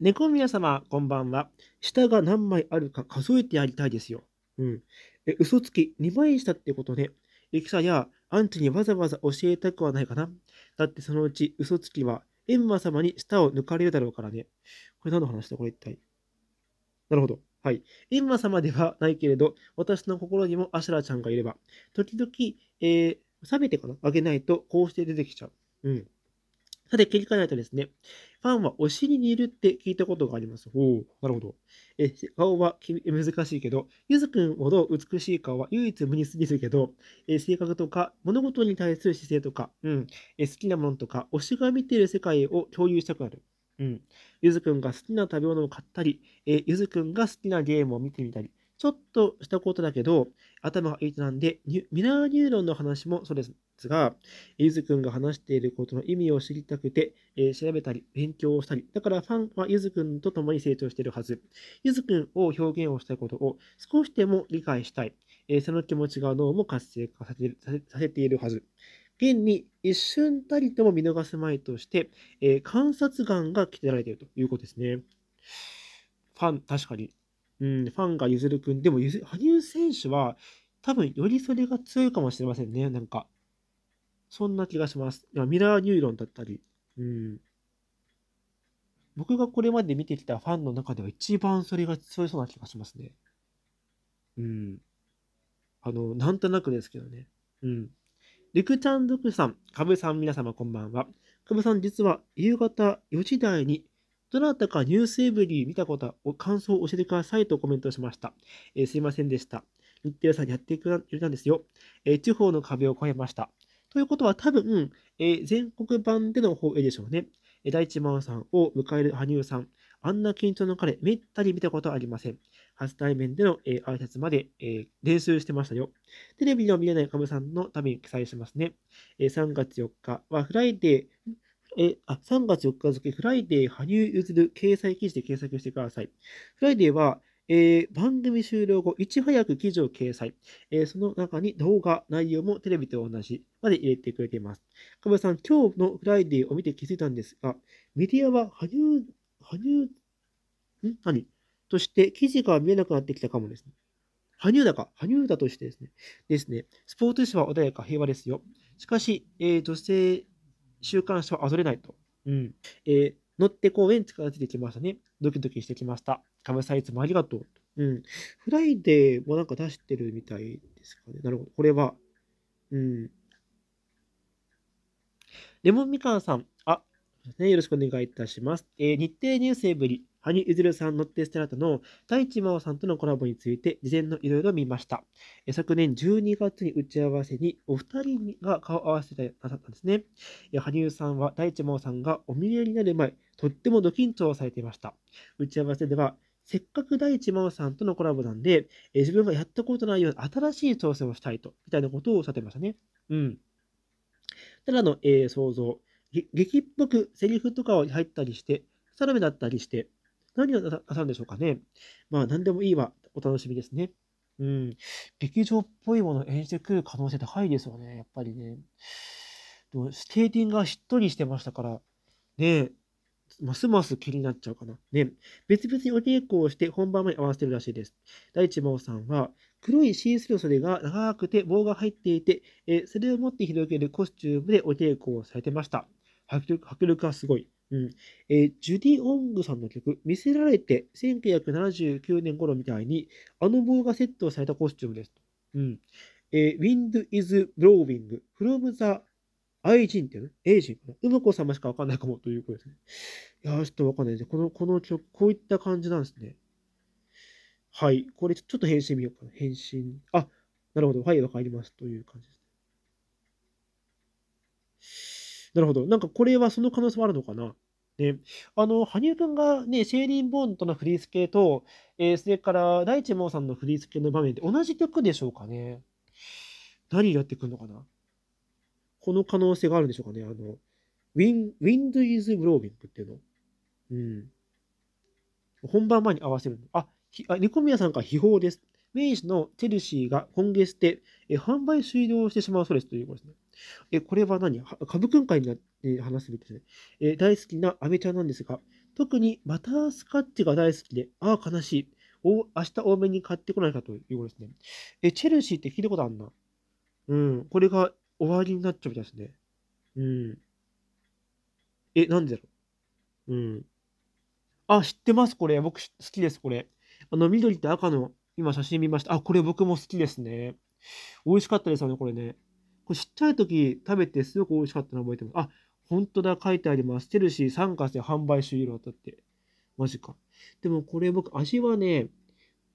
猫宮様、こんばんは。下が何枚あるか数えてやりたいですよ。うん。え、嘘つき、2枚したってことね。エキサやアンチにわざわざ教えたくはないかな。だってそのうち嘘つきは、エンマ様に舌を抜かれるだろうからね。これ何の話だこれ一体。なるほど。はい。エンマ様ではないけれど、私の心にもアシュラちゃんがいれば、時々、えー、冷めてかなあげないと、こうして出てきちゃう。うん。さて、切り替えないとですね。ファンはお尻にいるって聞いたことがあります。おお、なるほど。え、顔は難しいけど、ゆずくんほど美しい顔は唯一無二すぎるけど、え性格とか、物事に対する姿勢とか、うんえ、好きなものとか、推しが見ている世界を共有したくなる。うん。ゆずくんが好きな食べ物を買ったり、えゆずくんが好きなゲームを見てみたり、ちょっとしたことだけど、頭がいい人なんで、ミラーニューロンの話もそうです。ですが、ゆずくんが話していることの意味を知りたくて、えー、調べたり、勉強をしたり、だからファンはゆずくんと共に成長しているはず。ゆずくんを表現をしたいことを少しでも理解したい。えー、その気持ちが脳も活性化させさせているはず。現に一瞬たりとも見逃すまいとして、えー、観察眼が鍛えられているということですね。ファン、確かに。うん、ファンがゆずるくん。でも、羽生選手は、多分よりそれが強いかもしれませんね。なんか、そんな気がします。いやミラーニューロンだったり、うん。僕がこれまで見てきたファンの中では一番それが強いそうな気がしますね。うん。あの、なんとなくですけどね。うん。りくちゃんぞくさん、かぶさん皆様こんばんは。カブさん実は夕方4時台にどなたかニュースエブリー見たことを感想を教えてくださいとコメントしました。えー、すいませんでした。日程さんやってくれたんですよ。えー、地方の壁を越えました。ということは多分、えー、全国版での方へでしょうね。えー、大地真央さんを迎える羽生さん。あんな緊張の彼、めったに見たことありません。初対面での、えー、挨拶まで、えー、練習してましたよ。テレビの見れないカムさんのために記載しますね。えー、3月4日はフライデー、えあ3月4日付、フライデー、羽生結弦掲載記事で検索してください。フライデーは、えー、番組終了後、いち早く記事を掲載、えー、その中に動画、内容もテレビと同じまで入れてくれています。かぶさん、今日のフライデーを見て気づいたんですが、メディアは羽生、羽生、ん何として記事が見えなくなってきたかもですね。羽生だか、羽生だとしてですね。ですね。スポーツ紙は穏やか平和ですよ。しかし、えー、女性週刊誌はあぞれないと。うん。えー、乗って公園近づいてきましたね。ドキドキしてきました。カムサイいつもありがとう。うん。フライデーもなんか出してるみたいですかね。なるほど。これは。うん。レモンみかんさん。あ、ね、よろしくお願いいたします。えー、日程ニュースエブリ。羽生結弦さん、乗っテステラタの大地真央さんとのコラボについて事前のいろいろ見ました。昨年12月に打ち合わせにお二人が顔を合わせてなさったんですね。羽生さんは大地真央さんがお見えになる前、とってもド緊張されていました。打ち合わせでは、せっかく大地真央さんとのコラボなんで、えー、自分がやったことないような新しい挑戦をしたいと、みたいなことをおっしゃってましたね。うん。ただの、えー、想像。劇っぽくセリフとかを入ったりして、サラメだったりして、何をなさるんでしょうかね。まあ、何でもいいわ。お楽しみですね。うん。劇場っぽいものを演じてくる可能性高いですよね。やっぱりね。スケーティングがしっとりしてましたから、ねますます気になっちゃうかな。ね。別々にお稽古をして本番まで合わせてるらしいです。大地真央さんは、黒いシースルー袖が長くて棒が入っていて、えそれを持って広げるコスチュームでお稽古をされてました。迫力迫力はすごい。うん。えー、ジュディ・オングさんの曲、見せられて1979年頃みたいに、あの棒がセットされたコスチュームです。うん。えー、Wind is Blowing from the 愛人っていうね、愛人かな。うむこ様しかわかんないかもということですね。いやー、ちょっとわかんないですこの、この曲、こういった感じなんですね。はい。これちょっと変身見ようかな。変身。あ、なるほど。はい、わかります。という感じですね。なるほど。なんかこれはその可能性もあるのかな。ね、あの、羽生くんがね、シェーリン・ボーンとの振り付けと、えー、それから大地真央さんの振り付けの場面って同じ曲でしょうかね。何やってくるのかなこの可能性があるんでしょうかね。あの、ウィン、ウィンドイズ・ブロービングっていうの。うん。本番前に合わせるあ、ひあ猫宮さんから秘宝です。明治のチェルシーが今月でえ販売終了してしまうそうですということですね。えこれは何株訓会になって話すべきですね。え大好きなアメちゃんなんですが、特にバタースカッチが大好きで、ああ、悲しい。お明日多めに買ってこないかということですね。え、チェルシーって聞いたことあんな。うん、これが終わりになっちゃうみたいですね。うん。え、なんでだろう。うん。あ、知ってます、これ。僕好きです、これ。あの、緑と赤の、今写真見ました。あ、これ僕も好きですね。美味しかったですよね、これね。これちっちゃい時食べてすごく美味しかったの覚えてます。あ、本当だ、書いてあります。チェルシー3月で販売終了だって。マジか。でもこれ僕、味はね、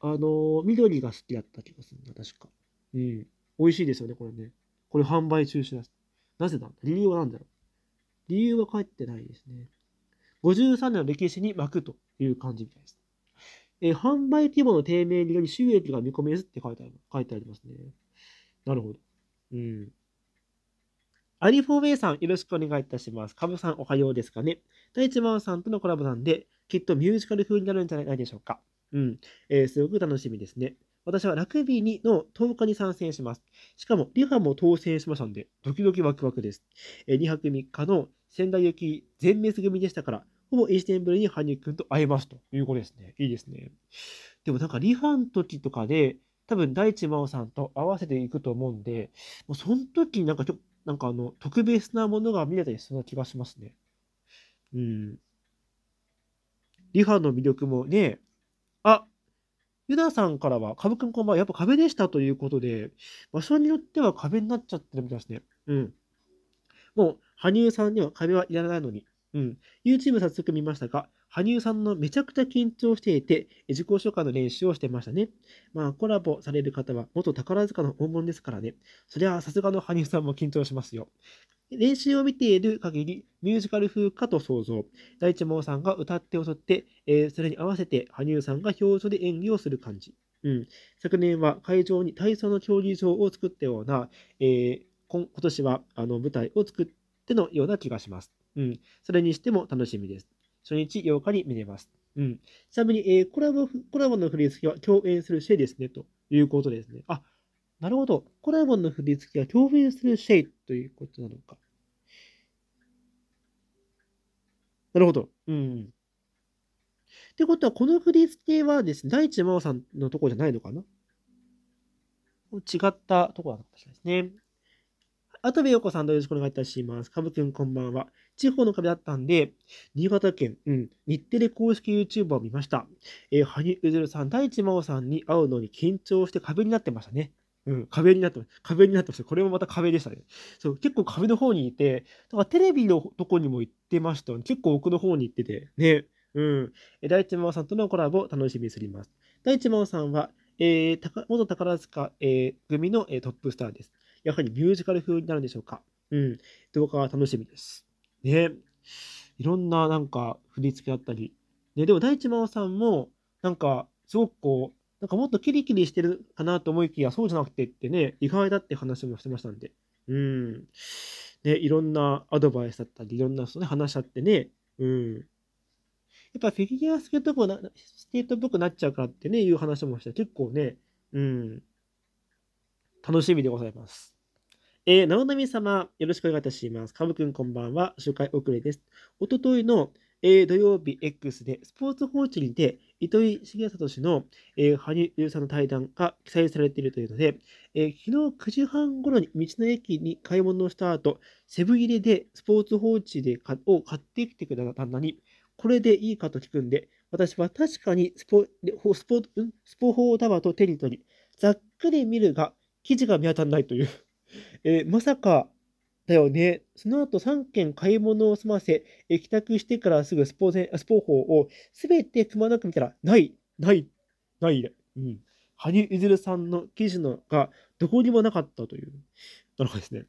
あのー、緑が好きだった気がするな、確か。うん。美味しいですよね、これね。これ販売中止です。なぜだ理由は何だろう理由は書いてないですね。53年の歴史に巻くという感じみたいです。えー、販売規模の低迷により収益が見込めずって書いてある書いてありますね。なるほど。うん。アリフォーウェイさん、よろしくお願いいたします。カブさん、おはようですかね。大一マ央さんとのコラボなんで、きっとミュージカル風になるんじゃないでしょうか。うん。えー、すごく楽しみですね。私はラグビーにの10日に参戦します。しかも、リハも当選しましたんで、ドキドキワクワクです。え2泊3日の仙台行き全滅組でしたから、ほぼ1年ぶりに羽生くんと会えますということですね。いいですね。でもなんか、リハの時とかで、多分、大地真央さんと合わせていくと思うんで、もうその時になんか、なんかあの、特別なものが見れたりすそな気がしますね。うん。リハの魅力もね、あ、ユダさんからは、株くんこんばんは、やっぱ壁でしたということで、場所によっては壁になっちゃってるみたいですね。うん。もう、羽生さんには壁はいらないのに。うん。YouTube 早速見ましたが、羽生さんのめちゃくちゃ緊張していて、自己紹介の練習をしてましたね。まあ、コラボされる方は元宝塚の大物ですからね。そりゃ、さすがの羽生さんも緊張しますよ。練習を見ている限り、ミュージカル風かと想像。大地真央さんが歌って踊って、えー、それに合わせて羽生さんが表情で演技をする感じ。うん、昨年は会場に体操の競技場を作ったような、えー、今年はあの舞台を作ってのような気がします。うん、それにしても楽しみです。初日8日に見れます。うん、ちなみに、えー、コラボコラボの振り付けは共演するシェイですね、ということですね。あ、なるほど。コラボの振り付けは共演するシェイということなのか。なるほど。うん。ってことは、この振り付けはですね、大地真央さんのとこじゃないのかな違ったとこだったかいですね。跡部陽子さん、よろしくお願いいたします。かぶくん、こんばんは。地方の壁だったんで、新潟県、うん、日テレ公式 YouTuber を見ました。えー、羽生結弦さん、大地真央さんに会うのに緊張して壁になってましたね。うん、壁になってます。壁になってます。これもまた壁でしたね。そう、結構壁の方にいて、だからテレビのとこにも行ってましたね。結構奥の方に行ってて、ね。うん。え、大地真央さんとのコラボを楽しみにしてります。大地真央さんは、えー、元宝塚、えー、組の、えー、トップスターです。やはりミュージカル風になるんでしょうか。うん。動画は楽しみです。ね。いろんななんか振り付けだったり。ね、でも大地真央さんも、なんか、すごくこう、なんかもっとキリキリしてるかなと思いきや、そうじゃなくてってね、意外だって話もしてましたんで。うん。ね、いろんなアドバイスだったり、いろんなそ、ね、話し合ってね。うん。やっぱフィギュアスケート部な、スケートっぽくなっちゃうからってね、いう話もして、結構ね、うん。楽しみでございます。えー、なおなみ様、よろしくお願いいたします。かぶくんこんばんは。周回遅れです。おとといの、えー、土曜日 X でスポーツ報知にて、糸井重里氏の、えー、羽生さんの対談が記載されているというので、えー、昨日9時半頃に道の駅に買い物をした後、セブ入れでスポーツ報知でかを買ってきてくださった那に、これでいいかと聞くんで、私は確かにスポスポ、うん、スポ法バと手に取り、ざっくり見るが、記事が見当たらないという えー、まさかだよね。その後3件買い物を済ませ、帰宅してからすぐスポスポ法をすべてくまなく見たら、ない、ない、ない、うん。羽生結弦さんの記事のがどこにもなかったという。なのかですね。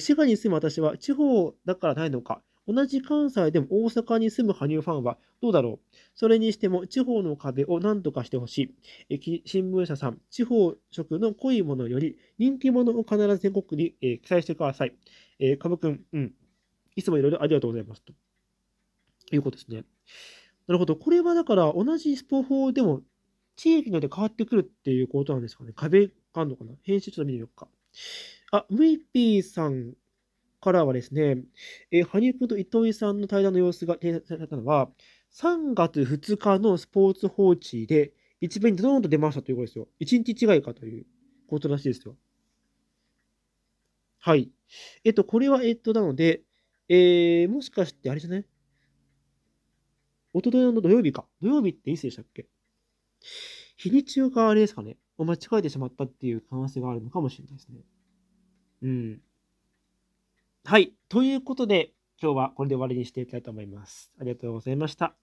滋賀に住む私は地方だからないのか、同じ関西でも大阪に住む羽生ファンはどうだろうそれにしても地方の壁を何とかしてほしい。新聞社さん、地方食の濃いものより人気者を必ず全国に、えー、記載してください。えー、株くん、うん。いつもいろいろありがとうございます。ということですね。なるほど。これはだから同じスポ法でも地域によって変わってくるっていうことなんですかね。壁があるのかな編集ちょっと見てみようか。あ、ムイピーさんからはですね、えー、羽生君と糸井さんの対談の様子が掲載されたのは、3月2日のスポーツ報知で、一面にドドンと出ましたということですよ。1日違いかということらしいですよ。はい。えっと、これは、えっと、なので、えー、もしかして、あれじゃないおとといの土曜日か。土曜日っていつでしたっけ日にちがあれですかね。お間違えてしまったっていう可能性があるのかもしれないですね。うん。はい。ということで、今日はこれで終わりにしていきたいと思います。ありがとうございました。